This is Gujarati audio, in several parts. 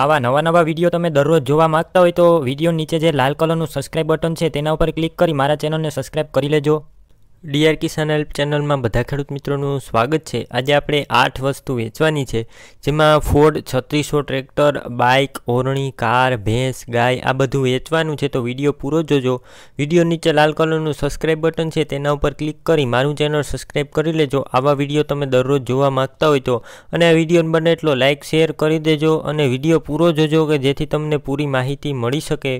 આવા નવા નવા વિડીયો તમે દરરોજ જોવા માંગતા હોય તો વિડીયો નીચે જે લાલ કલરનું સબસ્ક્રાઇબ બટન છે તેના ઉપર ક્લિક કરી મારા ચેનલને સબસ્ક્રાઇબ કરી લેજો ડીઆર કિસાન હેલ્પ ચેનલમાં બધા ખેડૂત મિત્રોનું સ્વાગત છે આજે આપણે આઠ વસ્તુ વેચવાની છે જેમાં ફોર્ડ છત્રીસો ટ્રેક્ટર બાઇક ઓરણી કાર ભેંસ ગાય આ બધું વેચવાનું છે તો વિડીયો પૂરો જોજો વિડીયો નીચે લાલ કલરનું સબસ્ક્રાઇબ બટન છે તેના ઉપર ક્લિક કરી મારું ચેનલ સબસ્ક્રાઈબ કરી લેજો આવા વિડીયો તમે દરરોજ જોવા માગતા હોય તો અને આ વિડીયો બને એટલો લાઇક શેર કરી દેજો અને વિડીયો પૂરો જોજો કે જેથી તમને પૂરી માહિતી મળી શકે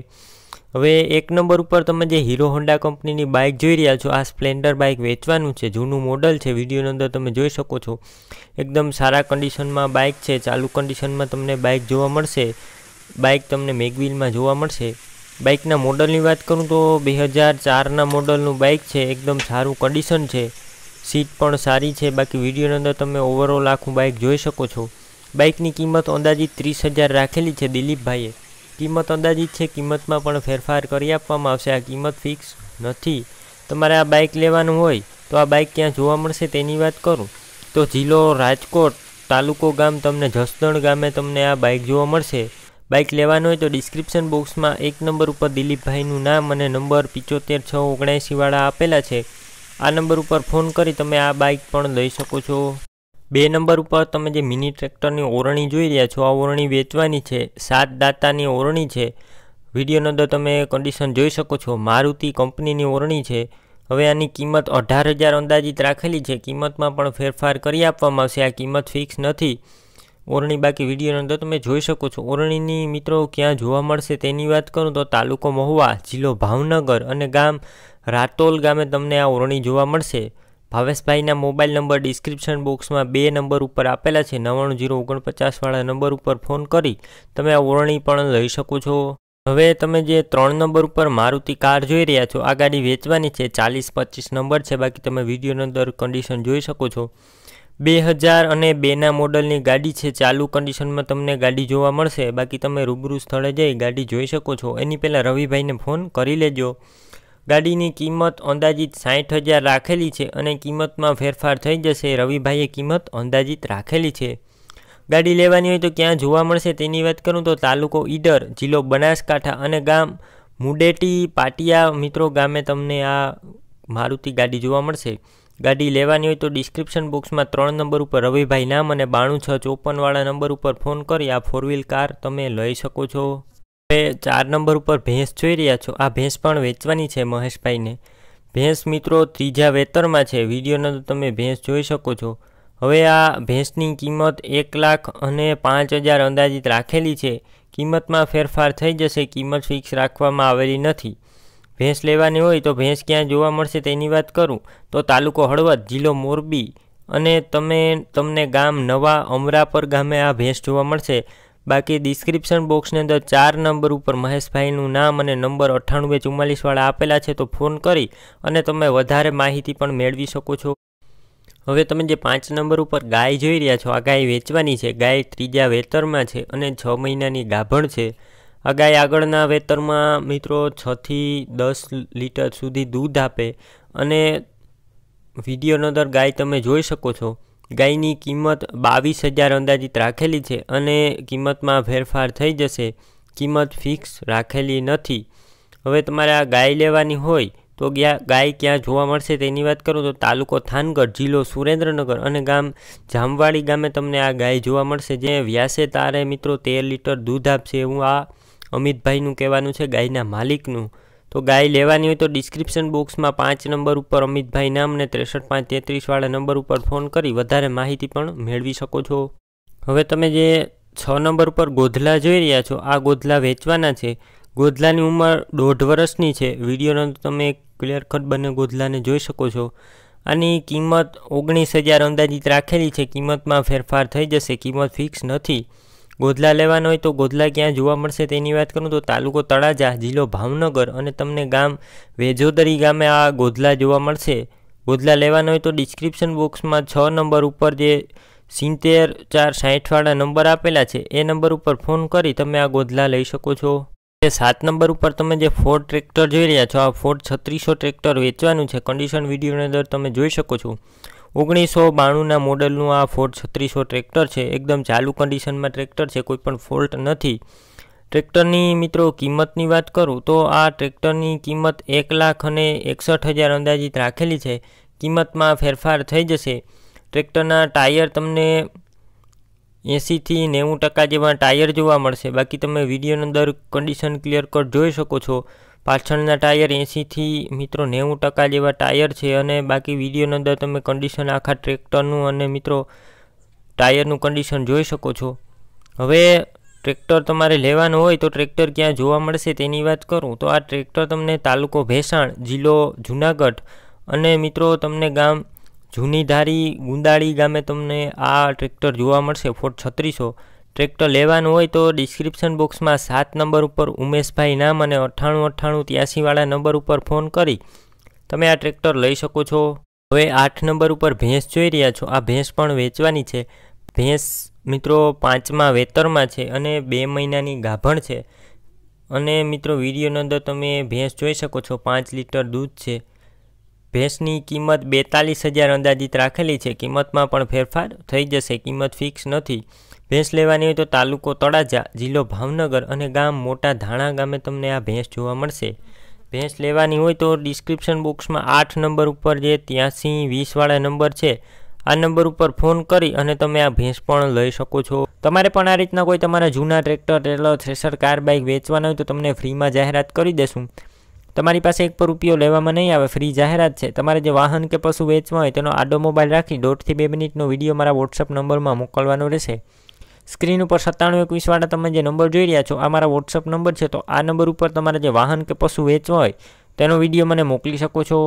હવે એક નંબર ઉપર તમે જે હીરો હોન્ડા કંપનીની બાઇક જોઈ રહ્યા છો આ સ્પ્લેન્ડર બાઇક વેચવાનું છે જૂનું મોડલ છે વિડીયોની અંદર તમે જોઈ શકો છો એકદમ સારા કન્ડિશનમાં બાઇક છે ચાલુ કન્ડિશનમાં તમને બાઇક જોવા મળશે બાઇક તમને મેગવિલમાં જોવા મળશે બાઇકના મોડલની વાત કરું તો બે હજાર ચારના મોડલનું બાઇક છે એકદમ સારું કન્ડિશન છે સીટ પણ સારી છે બાકી વિડીયોની અંદર તમે ઓવરઓલ આખું બાઇક જોઈ શકો છો બાઇકની કિંમત અંદાજિત ત્રીસ હજાર રાખેલી છે દિલીપભાઈએ કિંમત અંદાજિત છે કિંમતમાં પણ ફેરફાર કરી આપવામાં આવશે આ કિંમત ફિક્સ નથી તમારે આ બાઇક લેવાનું હોય તો આ બાઇક ક્યાં જોવા મળશે તેની વાત કરું તો જિલ્લો રાજકોટ તાલુકો ગામ તમને જસદણ ગામે તમને આ બાઇક જોવા મળશે બાઇક લેવાનું હોય તો ડિસ્ક્રિપ્શન બોક્સમાં એક નંબર ઉપર દિલીપભાઈનું નામ અને નંબર પિચોતેર છ ઓગણએંસીવાળા આપેલા છે આ નંબર ઉપર ફોન કરી તમે આ બાઇક પણ લઈ શકો છો બે નંબર ઉપર તમે જે મિની ટ્રેક્ટરની ઓરણી જોઈ રહ્યા છો આ ઓરણી વેચવાની છે સાત દાંતાની ઓરણી છે વિડીયોની અંદર તમે કન્ડિશન જોઈ શકો છો મારુતિ કંપનીની ઓરણી છે હવે આની કિંમત અઢાર હજાર અંદાજિત રાખેલી છે કિંમતમાં પણ ફેરફાર કરી આપવામાં આવશે આ કિંમત ફિક્સ નથી ઓરણી બાકી વિડીયોનો અંદર તમે જોઈ શકો છો ઓરણીની મિત્રો ક્યાં જોવા મળશે તેની વાત કરું તો તાલુકો મહુવા જિલ્લો ભાવનગર અને ગામ રાતોલ ગામે તમને આ ઓરણી જોવા મળશે ભાવેશભાઈના મોબાઈલ નંબર ડિસ્ક્રિપ્શન બોક્સમાં બે નંબર ઉપર આપેલા છે નવાણું જીરો ઓગણપચાસવાળા નંબર ઉપર ફોન કરી તમે આ ઓળણી પણ લઈ શકો છો હવે તમે જે ત્રણ નંબર ઉપર મારુતિ કાર જોઈ રહ્યા છો આ ગાડી વેચવાની છે ચાલીસ પચીસ નંબર છે બાકી તમે વિડીયોની અંદર કન્ડિશન જોઈ શકો છો બે હજાર અને બેના મોડલની ગાડી છે ચાલુ કન્ડિશનમાં તમને ગાડી જોવા મળશે બાકી તમે રૂબરૂ સ્થળે જઈ ગાડી જોઈ શકો છો એની પહેલાં રવિભાઈને ફોન કરી લેજો ગાડીની કિંમત અંદાજિત સાઠ હજાર રાખેલી છે અને કિંમતમાં ફેરફાર થઈ જશે રવિભાઈએ કિંમત અંદાજિત રાખેલી છે ગાડી લેવાની હોય તો ક્યાં જોવા મળશે તેની વાત કરું તો તાલુકો ઈડર જિલ્લો બનાસકાંઠા અને ગામ મુડેટી પાટિયા મિત્રો ગામે તમને આ મારુતિ ગાડી જોવા મળશે ગાડી લેવાની હોય તો ડિસ્ક્રિપ્શન બોક્સમાં ત્રણ નંબર ઉપર રવિભાઈ નામ અને બાણું છ ચોપનવાળા નંબર ઉપર ફોન કરી આ ફોર વ્હીલ કાર તમે લઈ શકો છો તમે ચાર નંબર ઉપર ભેંસ જોઈ રહ્યા છો આ ભેંસ પણ વેચવાની છે મહેશભાઈને ભેંસ મિત્રો ત્રીજા વેતરમાં છે વિડીયોનો તો તમે ભેંસ જોઈ શકો છો હવે આ ભેંસની કિંમત એક લાખ અને પાંચ હજાર અંદાજિત રાખેલી છે કિંમતમાં ફેરફાર થઈ જશે કિંમત ફિક્સ રાખવામાં આવેલી નથી ભેંસ લેવાની હોય તો ભેંસ ક્યાં જોવા મળશે તેની વાત કરું તો તાલુકો હળવદ જિલ્લો મોરબી અને તમે તમને ગામ નવા અમરાપર ગામે આ ભેંસ જોવા મળશે બાકી ડિસ્ક્રિપ્શન બોક્સની અંદર ચાર નંબર ઉપર મહેશભાઈનું નામ અને નંબર અઠ્ઠાણું ચુમ્માલીસવાળા આપેલા છે તો ફોન કરી અને તમે વધારે માહિતી પણ મેળવી શકો છો હવે તમે જે પાંચ નંબર ઉપર ગાય જોઈ રહ્યા છો આ ગાય વેચવાની છે ગાય ત્રીજા વેતરમાં છે અને છ મહિનાની ગાભણ છે આ ગાય આગળના વેતરમાં મિત્રો છથી દસ લીટર સુધી દૂધ આપે અને વિડીયોનો દર ગાય તમે જોઈ શકો છો ગાયની કિંમત બાવીસ હજાર અંદાજિત રાખેલી છે અને કિંમતમાં ફેરફાર થઈ જશે કિંમત ફિક્સ રાખેલી નથી હવે તમારે આ ગાય લેવાની હોય તો ગયા ગાય ક્યાં જોવા મળશે તેની વાત કરું તો તાલુકો થાનગઢ જિલ્લો સુરેન્દ્રનગર અને ગામ જામવાડી ગામે તમને આ ગાય જોવા મળશે જે વ્યાસે તારે મિત્રો તેર લીટર દૂધ આપશે એવું આ અમિતભાઈનું કહેવાનું છે ગાયના માલિકનું તો ગાય લેવાની હોય તો ડિસ્ક્રિપ્શન બોક્સમાં પાંચ નંબર ઉપર અમિતભાઈ નામ અને ત્રેસઠ પાંચ તેત્રીસવાળા નંબર ઉપર ફોન કરી વધારે માહિતી પણ મેળવી શકો છો હવે તમે જે છ નંબર ઉપર ગોધલા જોઈ રહ્યા છો આ ગોધલા વેચવાના છે ગોધલાની ઉંમર દોઢ વર્ષની છે વિડીયોનો તમે ક્લિયર કટ બંને ગોધલાને જોઈ શકો છો આની કિંમત ઓગણીસ હજાર અંદાજિત રાખેલી છે કિંમતમાં ફેરફાર થઈ જશે કિંમત ફિક્સ નથી ગોધલા લેવાનો હોય તો ગોધલા ક્યાં જોવા મળશે તેની વાત કરું તો તાલુકો તળાજા જિલ્લો ભાવનગર અને તમને ગામ વેજોદરી ગામે આ ગોધલા જોવા મળશે ગોધલા લેવાનો હોય તો ડિસ્ક્રિપ્શન બોક્સમાં છ નંબર ઉપર જે સિત્તેર ચાર સાહીઠવાળા નંબર આપેલા છે એ નંબર ઉપર ફોન કરી તમે આ ગોધલા લઈ શકો છો જે સાત નંબર ઉપર તમે જે ફોર્ડ ટ્રેક્ટર જોઈ રહ્યા છો આ ફોર્ડ છત્રીસો ટ્રેક્ટર વેચવાનું છે કન્ડિશન વિડીયોની અંદર તમે જોઈ શકો છો ઓગણીસો બાણુંના મોડલનું આ ફોર્ડ છત્રીસો ટ્રેક્ટર છે એકદમ ચાલુ કન્ડિશનમાં ટ્રેક્ટર છે કોઈ પણ ફોલ્ટ નથી ટ્રેક્ટરની મિત્રો કિંમતની વાત કરું તો આ ટ્રેક્ટરની કિંમત એક લાખ અને એકસઠ હજાર અંદાજિત રાખેલી છે કિંમતમાં ફેરફાર થઈ જશે ટ્રેક્ટરના ટાયર તમને એંસીથી નેવું ટકા જેવા ટાયર જોવા મળશે બાકી તમે વિડીયોની અંદર કન્ડિશન ક્લિયર કટ જોઈ શકો છો પાછળના ટાયર એંસીથી મિત્રો નેવું ટકા જેવા ટાયર છે અને બાકી વિડીયોની અંદર તમે કન્ડિશન આખા ટ્રેક્ટરનું અને મિત્રો ટાયરનું કન્ડિશન જોઈ શકો છો હવે ટ્રેક્ટર તમારે લેવાનું હોય તો ટ્રેક્ટર ક્યાં જોવા મળશે તેની વાત કરું તો આ ટ્રેક્ટર તમને તાલુકો ભેસાણ જિલ્લો જુનાગઢ અને મિત્રો તમને ગામ જૂની ધારી ગુંદાળી ગામે તમને આ ટ્રેક્ટર જોવા મળશે ફોર્ટ છત્રીસો ટ્રેક્ટર લેવાનું હોય તો ડિસ્ક્રિપ્શન બોક્સમાં સાત નંબર ઉપર ઉમેશભાઈ નામ અને અઠ્ઠાણું અઠ્ઠાણું ત્યાસીવાળા નંબર ઉપર ફોન કરી તમે આ ટ્રેક્ટર લઈ શકો છો હવે આઠ નંબર ઉપર ભેંસ જોઈ રહ્યા છો આ ભેંસ પણ વેચવાની છે ભેંસ મિત્રો પાંચમાં વેતરમાં છે અને બે મહિનાની ગાભણ છે અને મિત્રો વિડીયોની અંદર તમે ભેંસ જોઈ શકો છો પાંચ લીટર દૂધ છે ભેંસની કિંમત બેતાલીસ હજાર અંદાજિત રાખેલી છે કિંમતમાં પણ ફેરફાર થઈ જશે કિંમત ફિક્સ નથી ભેંસ લેવાની હોય તો તાલુકો તળાજા જિલ્લો ભાવનગર અને ગામ મોટા ધાણા ગામે તમને આ ભેંસ જોવા મળશે ભેંસ લેવાની હોય તો ડિસ્ક્રિપ્શન બોક્સમાં આઠ નંબર ઉપર જે ત્યાંસી વીસવાળા નંબર છે આ નંબર ઉપર ફોન કરી અને તમે આ ભેંસ પણ લઈ શકો છો તમારે પણ આ રીતના કોઈ તમારા જૂના tractor trailer thresher car bike વેચવાના હોય તો તમને ફ્રીમાં જાહેરાત કરી દેશું તમારી પાસે એક પર રૂપિયો લેવામાં નહીં આવે ફ્રી જાહેરાત છે તમારે જે વાહન કે પશુ વેચવા હોય તેનો આડો મોબાઈલ રાખી દોઢથી બે મિનિટનો વિડીયો મારા વોટ્સઅપ નંબરમાં મોકલવાનો રહેશે સ્ક્રીન ઉપર સત્તાણું એકવીસવાળા તમે જે નંબર જોઈ રહ્યા છો આ મારા વોટ્સઅપ નંબર છે તો આ નંબર ઉપર તમારે જે વાહન કે પશુ વેચવા હોય તેનો વિડીયો મને મોકલી શકો છો